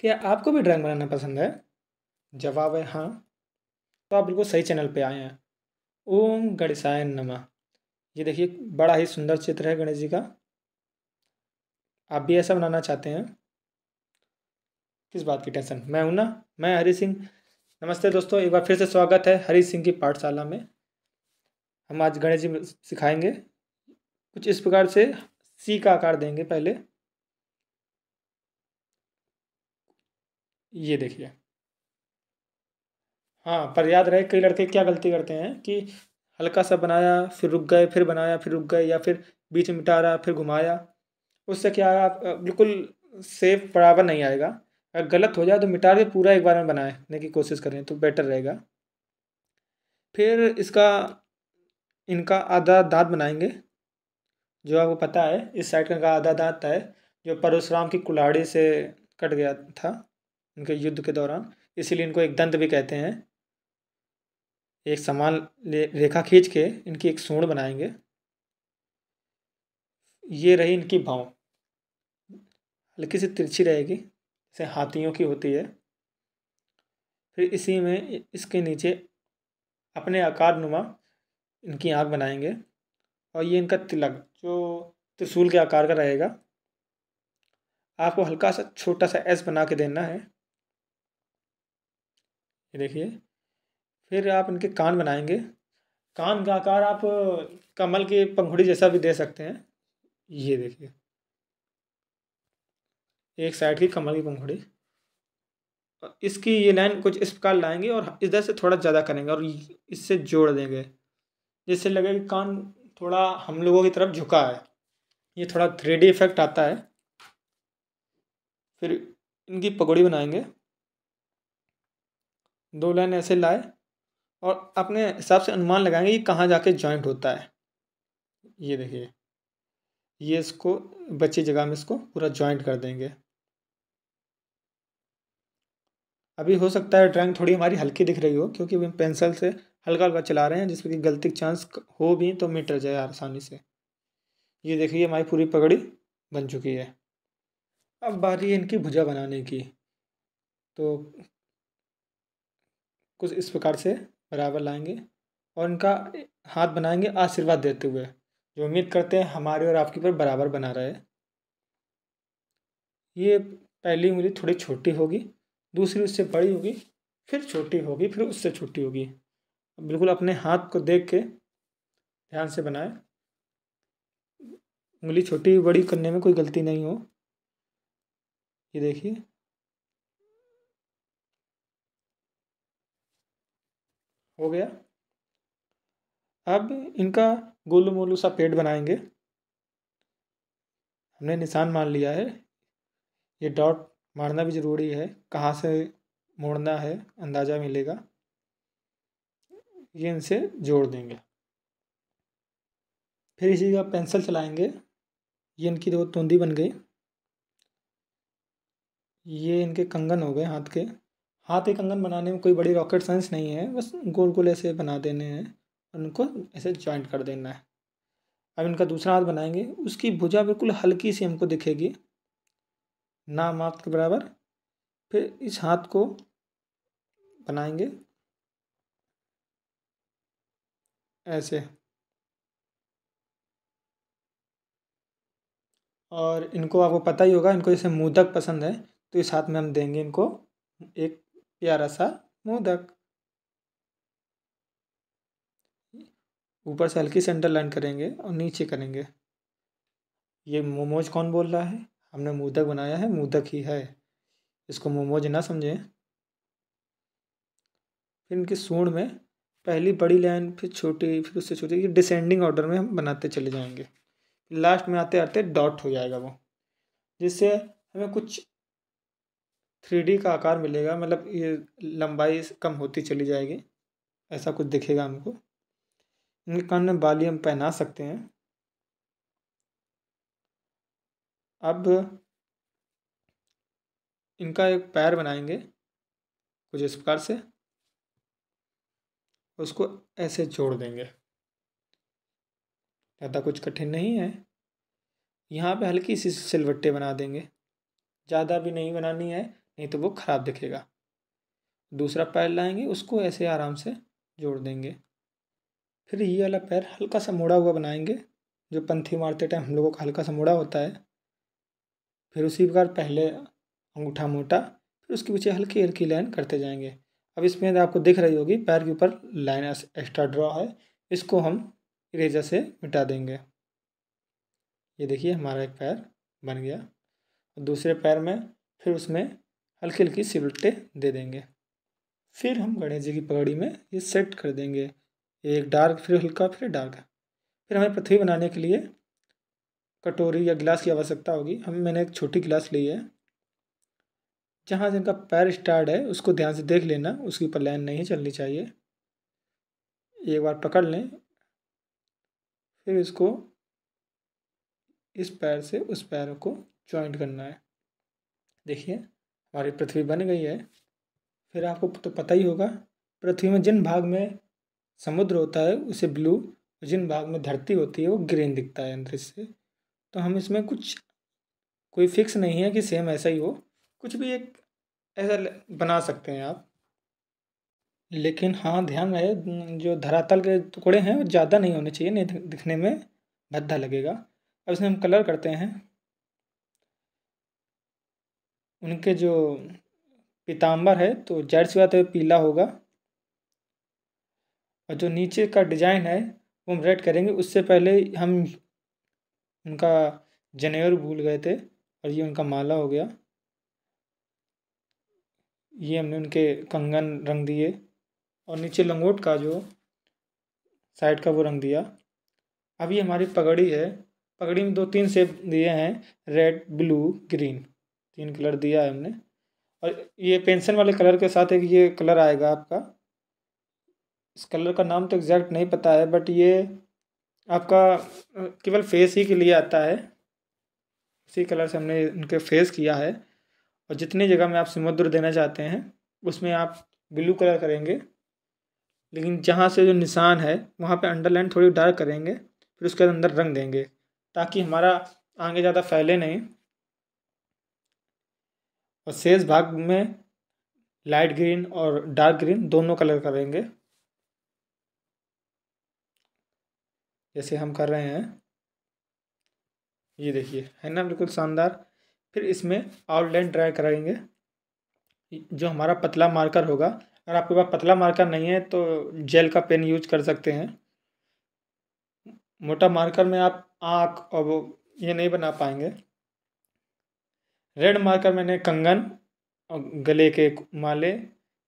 क्या आपको भी ड्राइंग बनाना पसंद है जवाब है हाँ तो आप बिल्कुल सही चैनल पे आए हैं ओम गणेशाय नमः ये देखिए बड़ा ही सुंदर चित्र है गणेश जी का आप भी ऐसा बनाना चाहते हैं किस बात की टेंशन मैं हूं ना मैं हरी सिंह नमस्ते दोस्तों एक बार फिर से स्वागत है हरी सिंह की पाठशाला में हम आज गणेश जी सिखाएंगे कुछ इस प्रकार से सी का आकार देंगे पहले ये देखिए हाँ पर याद रहे कई लड़के क्या गलती करते हैं कि हल्का सा बनाया फिर रुक गए फिर बनाया फिर रुक गए या फिर बीच में मिटारा फिर घुमाया उससे क्या आप बिल्कुल सेफ बराबर नहीं आएगा अगर गलत हो जाए तो मिटा के पूरा एक बार में बनाने की कोशिश करें तो बेटर रहेगा फिर इसका इनका आधा दांत बनाएंगे जो आपको पता है इस साइड का इनका आधा दांत है जो परशुराम की कुल्हाड़ी से कट गया था इनके युद्ध के दौरान इसीलिए इनको एक दंत भी कहते हैं एक समान रेखा खींच के इनकी एक सूण बनाएंगे ये रही इनकी भाव हल्की सी तिरछी रहेगी जैसे हाथियों की होती है फिर इसी में इसके नीचे अपने आकार नुमा इनकी आँख बनाएंगे और ये इनका तिलक जो त्रिशूल के आकार का रहेगा आपको हल्का सा छोटा सा एस बना के देना है ये देखिए फिर आप इनके कान बनाएंगे कान का आकार आप कमल के पंखुड़ी जैसा भी दे सकते हैं ये देखिए एक साइड की कमल की पंखुड़ी इसकी ये लाइन कुछ इस प्रकार लाएंगे और इधर से थोड़ा ज़्यादा करेंगे और इससे जोड़ देंगे जिससे लगे कि कान थोड़ा हम लोगों की तरफ झुका है ये थोड़ा थ्री इफेक्ट आता है फिर इनकी पगड़ी बनाएंगे दो लाइन ऐसे लाए और अपने हिसाब से अनुमान लगाएंगे ये कहाँ जाके जॉइंट होता है ये देखिए ये इसको बच्ची जगह में इसको पूरा जॉइंट कर देंगे अभी हो सकता है ड्राइंग थोड़ी हमारी हल्की दिख रही हो क्योंकि हम पेंसिल से हल्का हल्का चला रहे हैं जिसमें कि गलती चांस हो भी तो मिट जाए आसानी से ये देखिए हमारी पूरी पगड़ी बन चुकी है अब बारी है इनकी भुजा बनाने की तो कुछ इस प्रकार से बराबर लाएंगे और इनका हाथ बनाएंगे आशीर्वाद देते हुए जो उम्मीद करते हैं हमारे और आपके ऊपर बराबर बना रहे ये पहली उंगली थोड़ी छोटी होगी दूसरी उससे बड़ी होगी फिर छोटी होगी फिर उससे छोटी होगी बिल्कुल अपने हाथ को देख के ध्यान से बनाएं उंगली छोटी बड़ी करने में कोई गलती नहीं हो ये देखिए हो गया अब इनका गोलू मोलू सा पेड़ बनाएंगे हमने निशान मान लिया है ये डॉट मारना भी ज़रूरी है कहाँ से मोड़ना है अंदाज़ा मिलेगा ये इनसे जोड़ देंगे फिर इसी का पेंसिल चलाएंगे ये इनकी दो तुंदी बन गई ये इनके कंगन हो गए हाथ के हाथ एक कंगन बनाने में कोई बड़ी रॉकेट साइंस नहीं है बस गोल गोल ऐसे बना देने हैं और उनको ऐसे जॉइंट कर देना है अब इनका दूसरा हाथ बनाएंगे उसकी भुजा बिल्कुल हल्की सी हमको दिखेगी नाम माप के बराबर फिर इस हाथ को बनाएंगे ऐसे और इनको आपको पता ही होगा इनको जैसे मोदक पसंद है तो इस हाथ में हम देंगे इनको एक प्यारा सा मोदक ऊपर से हल्की सेंटर लाइन करेंगे और नीचे करेंगे ये मोमोज कौन बोल रहा है हमने मोदक बनाया है मोदक ही है इसको मोमोज ना समझें फिर इनकी सूंड में पहली बड़ी लाइन फिर छोटी फिर उससे छोटी ये डिसेंडिंग ऑर्डर में हम बनाते चले जाएंगे लास्ट में आते आते डॉट हो जाएगा वो जिससे हमें कुछ थ्री का आकार मिलेगा मतलब ये लंबाई कम होती चली जाएगी ऐसा कुछ दिखेगा हमको इनके कान में बाली हम पहना सकते हैं अब इनका एक पैर बनाएंगे कुछ इस प्रकार से उसको ऐसे जोड़ देंगे ज़्यादा कुछ कठिन नहीं है यहाँ पे हल्की सी सिलवट्टे बना देंगे ज़्यादा भी नहीं बनानी है नहीं तो वो ख़राब दिखेगा दूसरा पैर लाएंगे उसको ऐसे आराम से जोड़ देंगे फिर ये वाला पैर हल्का सा मोड़ा हुआ बनाएंगे जो पंथी मारते टाइम हम लोगों का हल्का सा मोड़ा होता है फिर उसी प्रकार पहले अंगूठा मोटा फिर उसके पीछे हल्की हल्की लाइन करते जाएंगे अब इसमें आपको दिख रही होगी पैर के ऊपर लाइन एक्स्ट्रा ड्रॉ है इसको हम इरेजर से मिटा देंगे ये देखिए हमारा एक पैर बन गया दूसरे पैर में फिर उसमें हल्की हल्की सिलटे दे देंगे फिर हम गणेश जी की पगड़ी में ये सेट कर देंगे एक डार्क फिर हल्का फिर डार्क फिर हमें पृथ्वी बनाने के लिए कटोरी या गिलास की आवश्यकता होगी हम मैंने एक छोटी गिलास ली है जहाँ जिनका पैर स्टार्ट है उसको ध्यान से देख लेना उसके ऊपर लाइन नहीं चलनी चाहिए एक बार पकड़ लें फिर इसको इस पैर से उस पैर को जॉइंट करना है देखिए और ये पृथ्वी बन गई है फिर आपको तो पता ही होगा पृथ्वी में जिन भाग में समुद्र होता है उसे ब्लू और जिन भाग में धरती होती है वो ग्रीन दिखता है अंदर से तो हम इसमें कुछ कोई फिक्स नहीं है कि सेम ऐसा ही हो कुछ भी एक ऐसा बना सकते हैं आप लेकिन हाँ ध्यान रहे जो धरातल के टुकड़े हैं वो ज़्यादा नहीं होने चाहिए नहीं दिखने में भद्दा लगेगा अब इसमें हम कलर करते हैं उनके जो पीताम्बर है तो जाहिर सी बात है पीला होगा और जो नीचे का डिजाइन है वो हम रेड करेंगे उससे पहले हम उनका जनेवर भूल गए थे और ये उनका माला हो गया ये हमने उनके कंगन रंग दिए और नीचे लंगोट का जो साइड का वो रंग दिया अभी हमारी पगड़ी है पगड़ी में दो तीन सेप दिए हैं रेड ब्लू ग्रीन तीन कलर दिया है हमने और ये पेंसिल वाले कलर के साथ एक ये कलर आएगा आपका इस कलर का नाम तो एग्जैक्ट नहीं पता है बट ये आपका केवल फेस ही के लिए आता है इसी कलर से हमने इनके फेस किया है और जितनी जगह में आप समुद्र देना चाहते हैं उसमें आप ब्लू कलर करेंगे लेकिन जहाँ से जो निशान है वहाँ पे अंडरलाइन थोड़ी डार्क करेंगे फिर उसके अंदर रंग देंगे ताकि हमारा आगे ज़्यादा फैले नहीं और शेष भाग में लाइट ग्रीन और डार्क ग्रीन दोनों कलर करेंगे जैसे हम कर रहे हैं ये देखिए है ना बिल्कुल शानदार फिर इसमें आउटलाइन ड्राई कराएंगे जो हमारा पतला मार्कर होगा अगर आपके पास पतला मार्कर नहीं है तो जेल का पेन यूज कर सकते हैं मोटा मार्कर में आप आँख और वो ये नहीं बना पाएंगे रेड मार्कर मैंने कंगन और गले के माले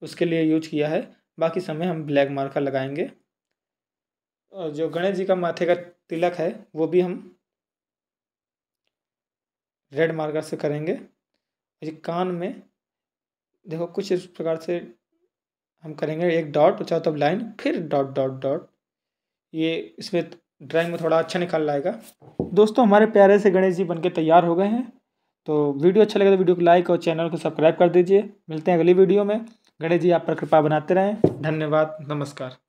उसके लिए यूज किया है बाकी समय हम ब्लैक मार्कर लगाएंगे और जो गणेश जी का माथे का तिलक है वो भी हम रेड मार्कर से करेंगे ये कान में देखो कुछ इस प्रकार से हम करेंगे एक डॉट और चौथा लाइन फिर डॉट डॉट डॉट ये इसमें ड्राइंग में थोड़ा अच्छा निकाल लाएगा दोस्तों हमारे प्यारे से गणेश जी बनके तैयार हो गए हैं तो वीडियो अच्छा लगे तो वीडियो को लाइक और चैनल को सब्सक्राइब कर दीजिए मिलते हैं अगली वीडियो में गणेश जी आप पर कृपा बनाते रहें धन्यवाद नमस्कार